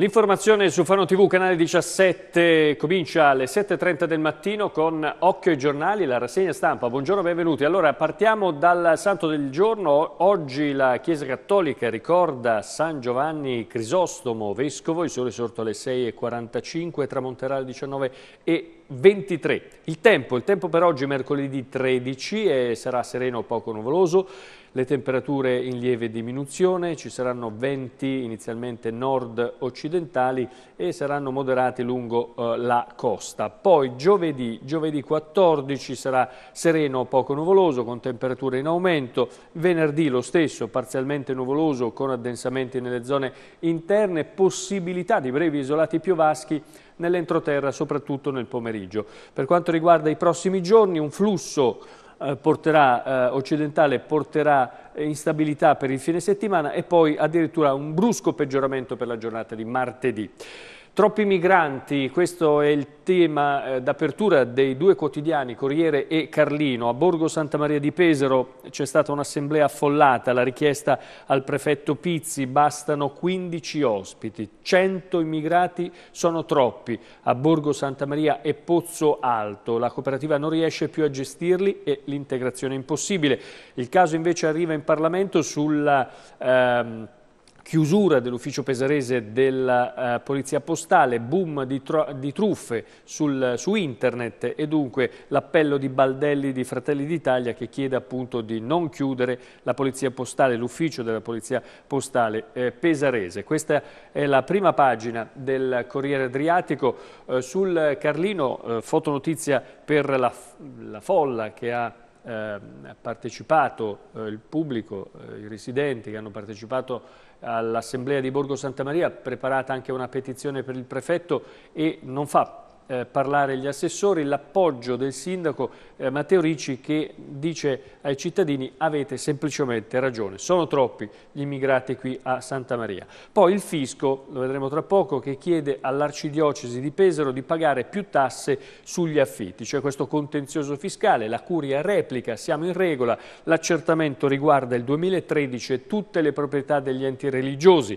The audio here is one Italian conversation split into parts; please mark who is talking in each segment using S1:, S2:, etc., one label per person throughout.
S1: L'informazione su Fano TV, canale 17, comincia alle 7.30 del mattino con Occhio ai giornali, la rassegna stampa. Buongiorno, benvenuti. Allora, partiamo dal santo del giorno. Oggi la Chiesa Cattolica ricorda San Giovanni Crisostomo, vescovo, il sole sorto alle 6.45, tramonterà alle 19.23. Il tempo, il tempo per oggi mercoledì 13 e sarà sereno o poco nuvoloso. Le temperature in lieve diminuzione, ci saranno venti inizialmente nord-occidentali e saranno moderati lungo eh, la costa. Poi giovedì, giovedì 14 sarà sereno o poco nuvoloso con temperature in aumento, venerdì lo stesso parzialmente nuvoloso con addensamenti nelle zone interne, possibilità di brevi isolati piovaschi nell'entroterra soprattutto nel pomeriggio. Per quanto riguarda i prossimi giorni un flusso eh, porterà, eh, occidentale porterà eh, instabilità per il fine settimana e poi addirittura un brusco peggioramento per la giornata di martedì. Troppi migranti, questo è il tema eh, d'apertura dei due quotidiani Corriere e Carlino. A Borgo Santa Maria di Pesaro c'è stata un'assemblea affollata, la richiesta al prefetto Pizzi, bastano 15 ospiti, 100 immigrati sono troppi. A Borgo Santa Maria è Pozzo Alto la cooperativa non riesce più a gestirli e l'integrazione è impossibile. Il caso invece arriva in Parlamento sulla... Ehm, chiusura dell'ufficio pesarese della eh, Polizia Postale, boom di, di truffe sul, su internet e dunque l'appello di Baldelli di Fratelli d'Italia che chiede appunto di non chiudere la Polizia Postale, l'ufficio della Polizia Postale eh, pesarese. Questa è la prima pagina del Corriere Adriatico eh, sul Carlino, eh, fotonotizia per la, la folla che ha eh, partecipato eh, il pubblico, eh, i residenti che hanno partecipato all'assemblea di Borgo Santa Maria, preparata anche una petizione per il prefetto e non fa eh, parlare gli assessori, l'appoggio del sindaco eh, Matteo Ricci che dice ai cittadini avete semplicemente ragione, sono troppi gli immigrati qui a Santa Maria. Poi il fisco, lo vedremo tra poco, che chiede all'arcidiocesi di Pesaro di pagare più tasse sugli affitti, c'è cioè questo contenzioso fiscale, la curia replica, siamo in regola, l'accertamento riguarda il 2013 e tutte le proprietà degli enti religiosi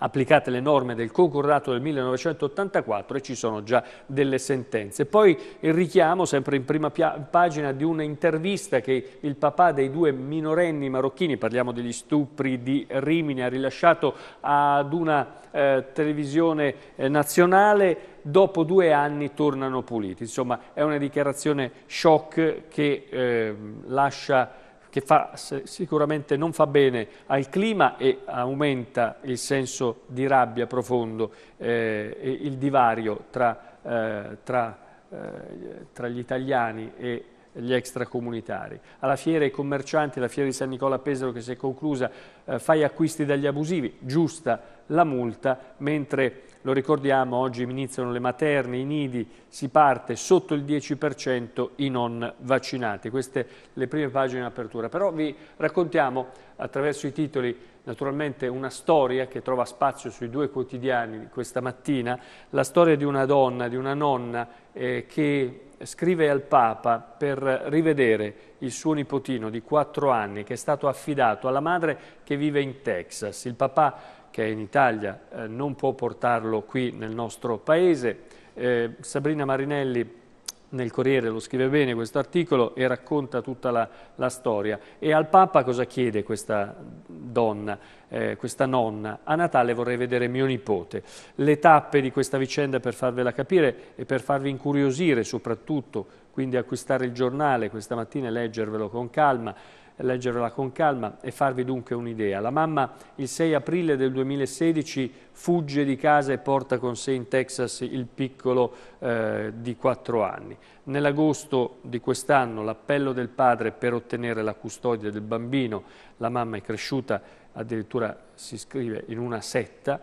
S1: applicate le norme del concordato del 1984 e ci sono già delle sentenze. Poi il richiamo, sempre in prima pagina, di un'intervista che il papà dei due minorenni marocchini, parliamo degli stupri di Rimini, ha rilasciato ad una eh, televisione eh, nazionale dopo due anni tornano puliti. Insomma, è una dichiarazione shock che eh, lascia che fa, sicuramente non fa bene al clima e aumenta il senso di rabbia profondo eh, e il divario tra, eh, tra, eh, tra gli italiani e gli extracomunitari. Alla fiera i commercianti, la fiera di San Nicola Pesaro che si è conclusa, eh, fai acquisti dagli abusivi, giusta la multa, mentre lo ricordiamo, oggi iniziano le materne, i nidi, si parte sotto il 10% i non vaccinati. Queste le prime pagine in apertura. Però vi raccontiamo attraverso i titoli naturalmente una storia che trova spazio sui due quotidiani questa mattina, la storia di una donna, di una nonna eh, che scrive al Papa per rivedere il suo nipotino di 4 anni che è stato affidato alla madre che vive in Texas. Il papà che è in Italia, eh, non può portarlo qui nel nostro paese. Eh, Sabrina Marinelli nel Corriere lo scrive bene questo articolo e racconta tutta la, la, storia. E al Papa cosa chiede questa donna, eh, questa nonna? A Natale vorrei vedere mio nipote. Le tappe di questa vicenda per farvela capire e per farvi incuriosire soprattutto, quindi acquistare il giornale questa mattina e leggervelo con calma leggerla con calma e farvi dunque un'idea. La mamma il 6 aprile del 2016 fugge di casa e porta con sé in Texas il piccolo eh, di 4 anni. Nell'agosto di quest'anno l'appello del padre per ottenere la custodia del bambino, la mamma è cresciuta, addirittura si scrive in una setta,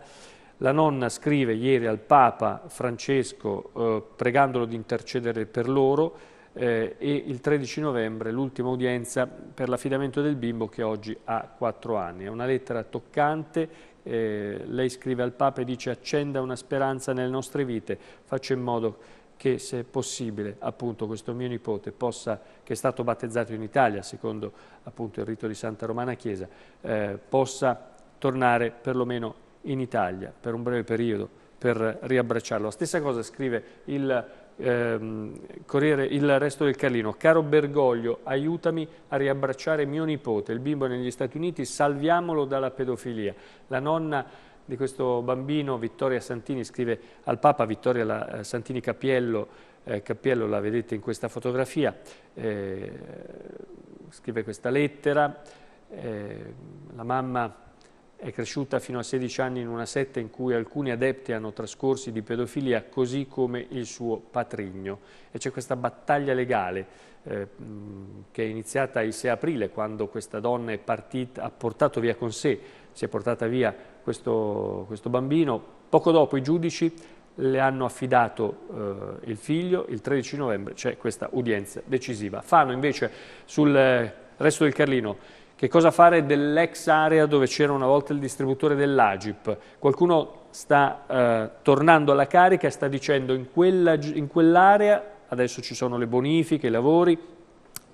S1: la nonna scrive ieri al Papa Francesco eh, pregandolo di intercedere per loro, eh, e il 13 novembre l'ultima udienza per l'affidamento del bimbo che oggi ha 4 anni. È una lettera toccante, eh, lei scrive al Papa e dice accenda una speranza nelle nostre vite, faccio in modo che se possibile appunto questo mio nipote possa, che è stato battezzato in Italia secondo appunto il rito di Santa Romana Chiesa, eh, possa tornare perlomeno in Italia per un breve periodo per riabbracciarlo. La stessa cosa scrive il ehm, Corriere, il resto del Carlino. Caro Bergoglio, aiutami a riabbracciare mio nipote, il bimbo negli Stati Uniti, salviamolo dalla pedofilia. La nonna di questo bambino, Vittoria Santini, scrive al Papa, Vittoria la, eh, Santini Cappiello, eh, Cappiello la vedete in questa fotografia, eh, scrive questa lettera, eh, la mamma è cresciuta fino a 16 anni in una setta in cui alcuni adepti hanno trascorsi di pedofilia, così come il suo patrigno. E c'è questa battaglia legale eh, che è iniziata il 6 aprile, quando questa donna partita, ha portato via con sé, si è portata via questo, questo bambino. Poco dopo i giudici le hanno affidato eh, il figlio, il 13 novembre c'è questa udienza decisiva. Fano invece sul eh, resto del Carlino che cosa fare dell'ex area dove c'era una volta il distributore dell'Agip? Qualcuno sta eh, tornando alla carica e sta dicendo in, quella, in quell'area adesso ci sono le bonifiche, i lavori,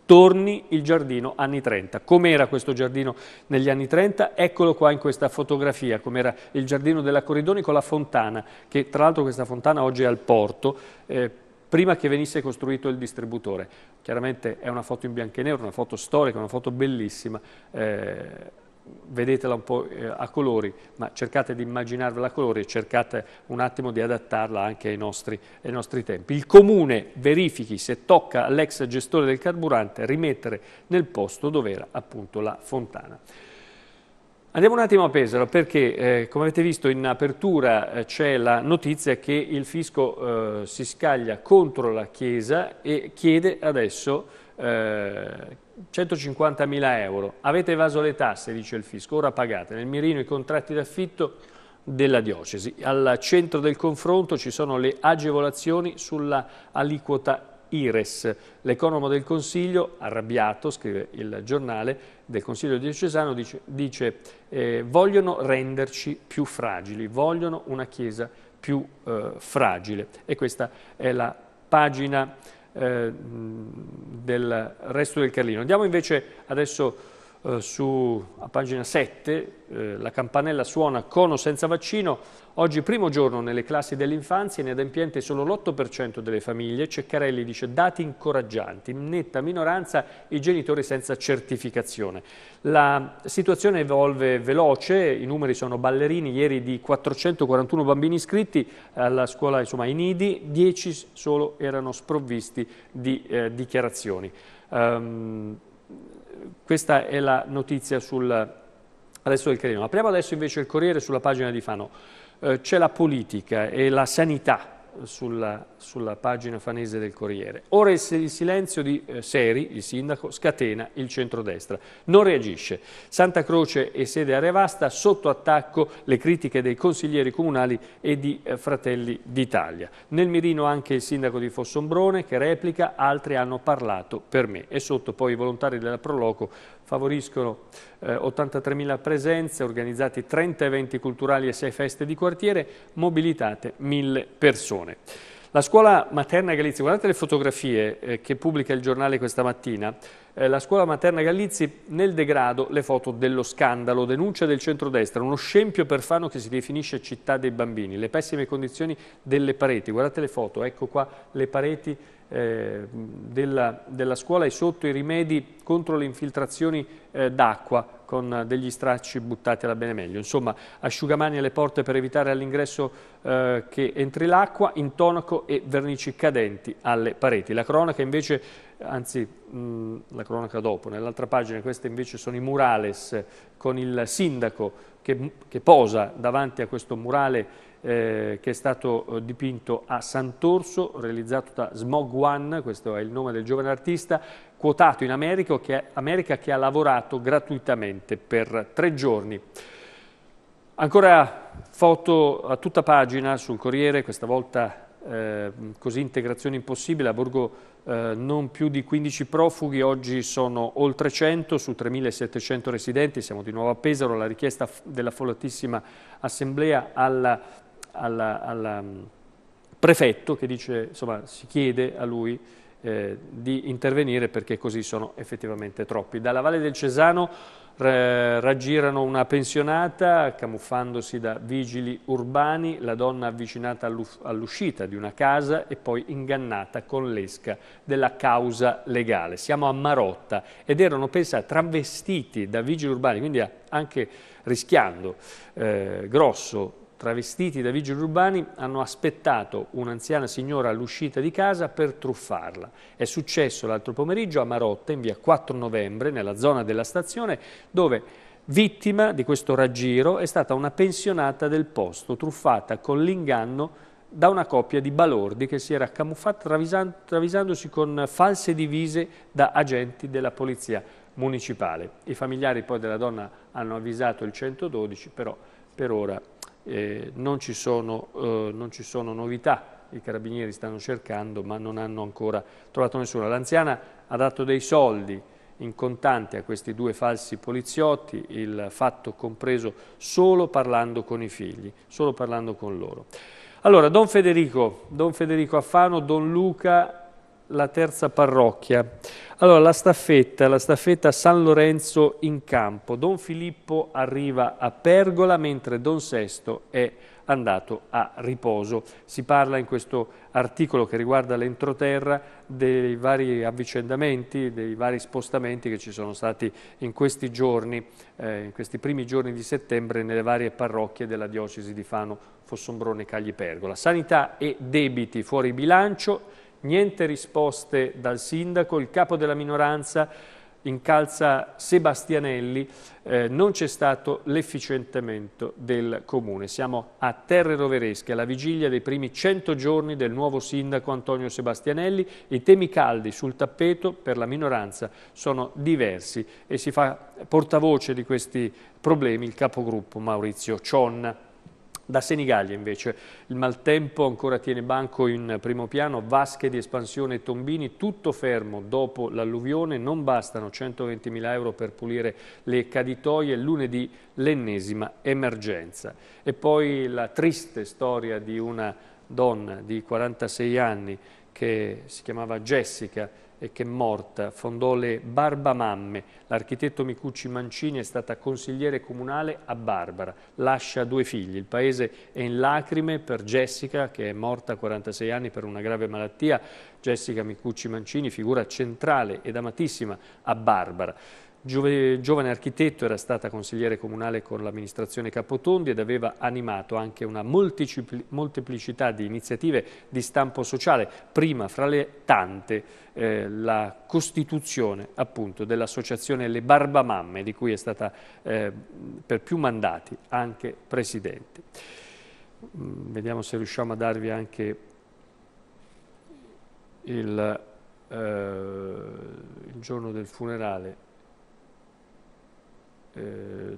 S1: torni il giardino anni 30. Com'era questo giardino negli anni 30? Eccolo qua in questa fotografia, com'era il giardino della Corridoni con la fontana, che tra l'altro questa fontana oggi è al porto, eh, prima che venisse costruito il distributore. Chiaramente è una foto in bianco e nero, una foto storica, una foto bellissima, eh, vedetela un po' eh, a colori, ma cercate di immaginarvela a colori e cercate un attimo di adattarla anche ai nostri, ai nostri tempi. Il comune verifichi se tocca all'ex gestore del carburante rimettere nel posto dove era appunto la fontana. Andiamo un attimo a Pesaro perché, eh, come avete visto in apertura, eh, c'è la notizia che il fisco eh, si scaglia contro la Chiesa e chiede adesso 150.000 eh, euro. Avete evaso le tasse, dice il fisco, ora pagate. Nel mirino i contratti d'affitto della diocesi. Al centro del confronto ci sono le agevolazioni sulla aliquota Ires. L'economo del Consiglio, arrabbiato, scrive il giornale del Consiglio diocesano, dice, dice eh, vogliono renderci più fragili, vogliono una Chiesa più eh, fragile. E questa è la pagina eh, del resto del Carlino. Andiamo invece adesso eh, su, a pagina 7, eh, la campanella suona con o senza vaccino, oggi primo giorno nelle classi dell'infanzia, inadempiente solo l'8% delle famiglie, Ceccarelli dice dati incoraggianti, netta minoranza i genitori senza certificazione. La situazione evolve veloce, i numeri sono ballerini, ieri di 441 bambini iscritti alla scuola, insomma ai nidi, 10 solo erano sprovvisti di eh, dichiarazioni. Um, questa è la notizia sul resto del Carino. Apriamo adesso invece il Corriere sulla pagina di Fano. Eh, C'è la politica e la sanità sulla sulla pagina fanese del Corriere. Ora il silenzio di eh, Seri, il sindaco, scatena il centrodestra. Non reagisce. Santa Croce e sede Arevasta sotto attacco le critiche dei consiglieri comunali e di eh, Fratelli d'Italia. Nel mirino anche il sindaco di Fossombrone che replica altri hanno parlato per me. E sotto poi i volontari della Proloco favoriscono eh, 83.000 presenze, organizzati 30 eventi culturali e 6 feste di quartiere, mobilitate 1.000 persone. La scuola materna Galizzi, guardate le fotografie eh, che pubblica il giornale questa mattina, eh, la scuola materna Galizzi nel degrado le foto dello scandalo, denuncia del centrodestra, uno scempio perfano che si definisce città dei bambini, le pessime condizioni delle pareti, guardate le foto, ecco qua le pareti eh, della, della, scuola e sotto i rimedi contro le infiltrazioni eh, d'acqua, con degli stracci buttati alla bene meglio. Insomma, asciugamani alle porte per evitare all'ingresso eh, che entri l'acqua, intonaco e vernici cadenti alle pareti. La cronaca invece, anzi mh, mm, la cronaca dopo, nell'altra pagina, queste invece sono i murales eh, con il sindaco che, che posa davanti a questo murale eh, che è stato eh, dipinto a Sant'Orso, realizzato da Smog One, questo è il nome del giovane artista, quotato in America che, America che ha lavorato gratuitamente per tre giorni. Ancora foto a tutta pagina sul Corriere, questa volta eh, così integrazione impossibile, a Borgo eh, non più di 15 profughi, oggi sono oltre 100 su 3.700 residenti, siamo di nuovo a Pesaro, la richiesta della follatissima assemblea alla al mm, prefetto che dice, insomma, si chiede a lui eh, di intervenire perché così sono effettivamente troppi. Dalla Valle del Cesano eh, raggirano una pensionata camuffandosi da vigili urbani, la donna avvicinata all'uscita di una casa e poi ingannata con l'esca della causa legale. Siamo a Marotta ed erano, pensati travestiti da vigili urbani, quindi anche rischiando eh, grosso travestiti da vigili urbani, hanno aspettato un'anziana signora all'uscita di casa per truffarla. È successo l'altro pomeriggio a Marotta, in via 4 novembre, nella zona della stazione, dove vittima di questo raggiro è stata una pensionata del posto, truffata con l'inganno da una coppia di balordi che si era camuffata travisandosi con false divise da agenti della polizia municipale. I familiari poi della donna hanno avvisato il 112, però per ora eh, non, ci sono, eh, non, ci sono, novità, i carabinieri stanno cercando ma non hanno ancora trovato nessuno. L'anziana ha dato dei soldi in contanti a questi due falsi poliziotti, il fatto compreso solo parlando con i figli, solo parlando con loro. Allora, Don Federico, Don Federico Affano, Don Luca la terza parrocchia. Allora, la staffetta, la staffetta San Lorenzo in campo. Don Filippo arriva a Pergola, mentre Don Sesto è andato a riposo. Si parla in questo articolo che riguarda l'entroterra dei vari avvicendamenti, dei vari spostamenti che ci sono stati in questi giorni, eh, in questi primi giorni di settembre nelle varie parrocchie della diocesi di Fano, Fossombrone, Cagli Pergola. Sanità e debiti fuori bilancio, niente risposte dal sindaco, il capo della minoranza incalza Sebastianelli, eh, non c'è stato l'efficientamento del comune. Siamo a Terre Roveresche, alla vigilia dei primi 100 giorni del nuovo sindaco Antonio Sebastianelli. I temi caldi sul tappeto per la minoranza sono diversi e si fa portavoce di questi problemi il capogruppo Maurizio Cionna. Da Senigallia invece il maltempo ancora tiene banco in primo piano, vasche di espansione e tombini, tutto fermo dopo l'alluvione, non bastano 120.000 euro per pulire le caditoie, lunedì l'ennesima emergenza. E poi la triste storia di una donna di 46 anni che si chiamava Jessica, e che è morta, fondò le Barbamamme. L'architetto Micucci Mancini è stata consigliere comunale a Barbara, lascia due figli. Il paese è in lacrime per Jessica, che è morta a 46 anni per una grave malattia. Jessica Micucci Mancini, figura centrale ed amatissima a Barbara. Giovane architetto era stata consigliere comunale con l'amministrazione Capotondi ed aveva animato anche una molteplicità di iniziative di stampo sociale, prima fra le tante eh, la costituzione appunto dell'associazione Le Barbamamme di cui è stata eh, per più mandati anche presidente. Mm, vediamo se riusciamo a darvi anche il, eh, il giorno del funerale eh,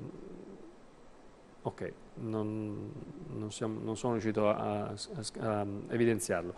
S1: ok, non, non, siamo, non, sono riuscito a, a, a mm, evidenziarlo.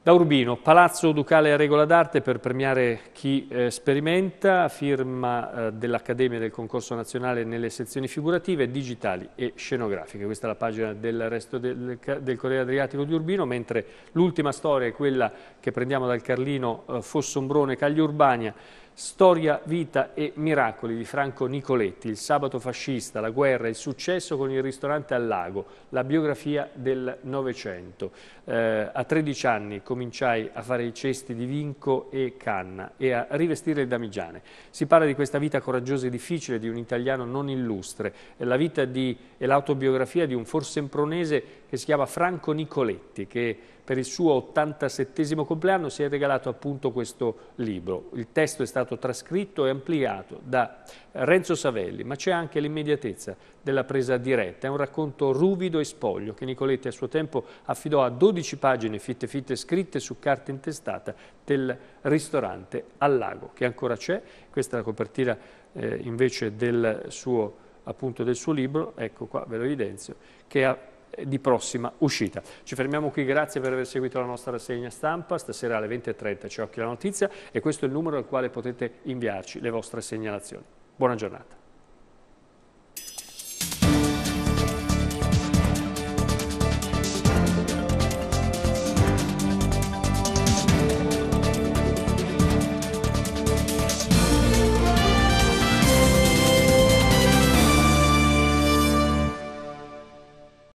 S1: Da Urbino, Palazzo Ducale a Regola d'Arte per premiare chi eh, sperimenta, firma eh, dell'Accademia del Concorso Nazionale nelle sezioni figurative, digitali e scenografiche. Questa è la pagina del resto del, del Corriere Adriatico di Urbino, mentre l'ultima storia è quella che prendiamo dal Carlino eh, Fossombrone Urbania. Storia, vita e miracoli di Franco Nicoletti, il sabato fascista, la guerra, il successo con il ristorante al lago, la biografia del Novecento. Eh, a 13 anni cominciai a fare i cesti di vinco e canna e a rivestire il damigiane. Si parla di questa vita coraggiosa e difficile di un italiano non illustre, la vita e l'autobiografia di un forse forsempronese che si chiama Franco Nicoletti, che per il suo 87 compleanno si è regalato appunto questo libro. Il testo è stato trascritto e ampliato da Renzo Savelli, ma c'è anche l'immediatezza della presa diretta. È un racconto ruvido e spoglio che Nicoletti a suo tempo affidò a 12 pagine fitte fitte scritte su carta intestata del ristorante al lago, che ancora c'è. Questa è la copertina eh, invece del suo, appunto, del suo libro, ecco qua ve lo evidenzio, che ha di prossima uscita. Ci fermiamo qui, grazie per aver seguito la nostra rassegna stampa, stasera alle 20.30 c'è Occhio la Notizia e questo è il numero al quale potete inviarci le vostre segnalazioni. Buona giornata.